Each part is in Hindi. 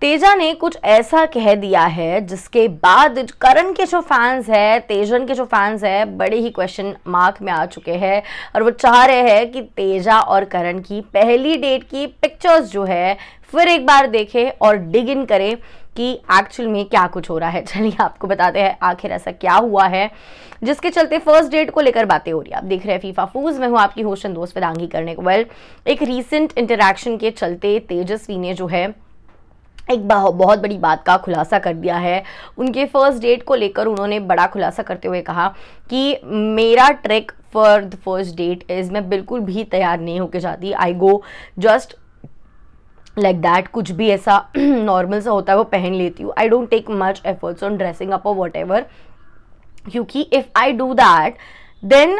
तेजा ने कुछ ऐसा कह दिया है जिसके बाद करण के जो फैंस है तेजन के जो फैंस है बड़े ही क्वेश्चन मार्क में आ चुके हैं और वो चाह रहे हैं कि तेजा और करण की पहली डेट की पिक्चर्स जो है फिर एक बार देखें और डिग इन करें कि एक्चुअल में क्या कुछ हो रहा है चलिए आपको बताते हैं आखिर ऐसा क्या हुआ है जिसके चलते फर्स्ट डेट को लेकर बातें हो रही है आप देख रहे हैं फीफा फूज में हूँ आपकी होशन दोस्त वेदांगी करने को वेल एक रीसेंट इंटरेक्शन के चलते तेजस्वी ने जो है एक बहुत बड़ी बात का खुलासा कर दिया है उनके फर्स्ट डेट को लेकर उन्होंने बड़ा खुलासा करते हुए कहा कि मेरा trick for the first date is मैं बिल्कुल भी तैयार नहीं होके जाती I go just like that कुछ भी ऐसा नॉर्मल सा होता है वो पहन लेती हूँ I don't take much efforts on dressing up और वॉट एवर क्योंकि if I do that then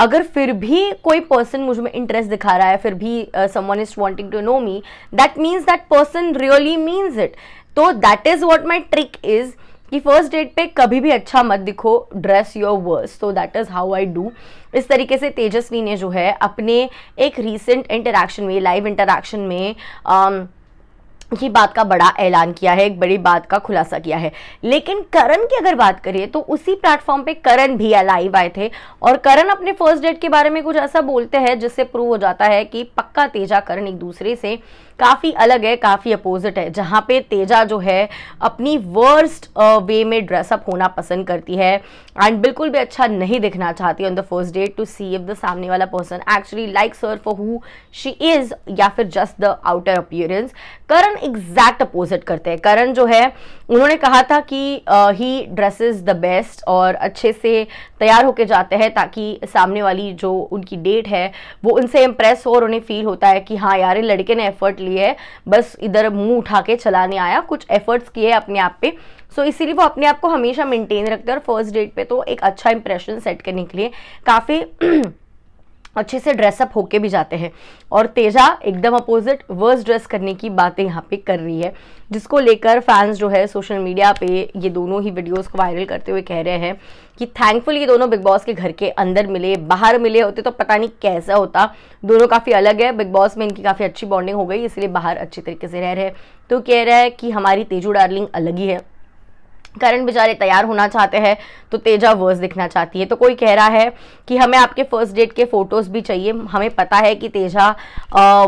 अगर फिर भी कोई पर्सन मुझ में इंटरेस्ट दिखा रहा है फिर भी someone is wanting to know me that means that person really means it तो that is what my trick is कि फर्स्ट डेट पे कभी भी अच्छा मत दिखो ड्रेस योर वर्स तो that is how I do इस तरीके से तेजस्वी ने जो है अपने एक रीसेंट इंटरेक्शन में लाइव इंटरेक्शन में um, की बात का बड़ा ऐलान किया है एक बड़ी बात का खुलासा किया है लेकिन करण की अगर बात करिए तो उसी प्लेटफॉर्म पे करण भी लाइव आए थे और करण अपने फर्स्ट डेट के बारे में कुछ ऐसा बोलते हैं जिससे प्रूव हो जाता है कि पक्का तेजा करण एक दूसरे से काफ़ी अलग है काफ़ी अपोजिट है जहाँ पे तेजा जो है अपनी वर्स्ट वे में ड्रेसअप होना पसंद करती है एंड बिल्कुल भी अच्छा नहीं दिखना चाहती on the first date to see if the सामने वाला person actually like sir for who she is या फिर just the outer appearance Karan exact opposite करते हैं करण जो है उन्होंने कहा था कि ही ड्रेसेस द बेस्ट और अच्छे से तैयार होके जाते हैं ताकि सामने वाली जो उनकी डेट है वो उनसे इम्प्रेस हो और उन्हें फील होता है कि हाँ यार लड़के ने एफर्ट लिया रही है बस इधर मुंह उठा के चला नहीं आया कुछ एफर्ट्स किए अपने आप पे सो so, इसीलिए वो अपने आप को हमेशा मेंटेन रखते हैं और फर्स्ट डेट पे तो एक अच्छा इंप्रेशन सेट करने के लिए काफ़ी अच्छे से ड्रेसअप होके भी जाते हैं और तेजा एकदम अपोजिट वर्स ड्रेस करने की बातें यहाँ पे कर रही है जिसको लेकर फैंस जो है सोशल मीडिया पे ये दोनों ही वीडियोस को वायरल करते हुए कह रहे हैं कि थैंकफुल ये दोनों बिग बॉस के घर के अंदर मिले बाहर मिले होते तो पता नहीं कैसा होता दोनों काफ़ी अलग है बिग बॉस में इनकी काफ़ी अच्छी बॉन्डिंग हो गई इसलिए बाहर अच्छे तरीके से रह रहे तो कह रहा है कि हमारी तेजू डार्लिंग अलग ही है करण बेचारे तैयार होना चाहते हैं तो तेजा वर्स दिखना चाहती है तो कोई कह रहा है कि हमें आपके फर्स्ट डेट के फ़ोटोज़ भी चाहिए हमें पता है कि तेजा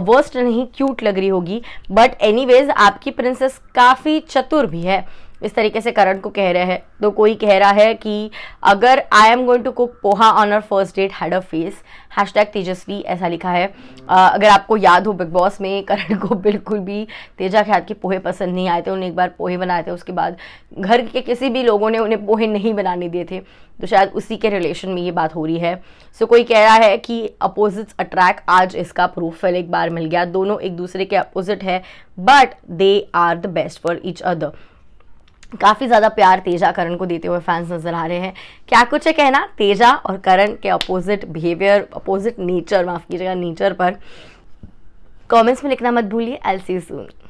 वर्स्ट नहीं क्यूट लग रही होगी बट एनीवेज आपकी प्रिंसेस काफ़ी चतुर भी है इस तरीके से करण को कह रहे हैं तो कोई कह रहा है कि अगर I am going to cook poha on our first date had a face hashtag Tejasswi ऐसा लिखा है आ, अगर आपको याद हो बिग बॉस में करण को बिल्कुल भी तेजा ख्यात के पोहे पसंद नहीं आए थे उन्हें एक बार पोहे बनाए थे उसके बाद घर के किसी भी लोगों ने उन्हें पोहे नहीं बनाने दिए थे तो शायद उसी के रिलेशन में ये बात हो रही है सो so, कोई कह रहा है कि अपोजिट्स अट्रैक्ट आज इसका प्रूफ एक बार मिल गया दोनों एक दूसरे के अपोजिट है but they are the best for each other काफ़ी ज़्यादा प्यार तेजा करण को देते हुए फैंस नज़र आ रहे हैं क्या कुछ है कहना तेजा और करण के अपोजिट बिहेवियर अपोजिट नेचर माफ़ कीजिएगा नेचर पर कमेंट्स में लिखना मत भूलिए एल सी सून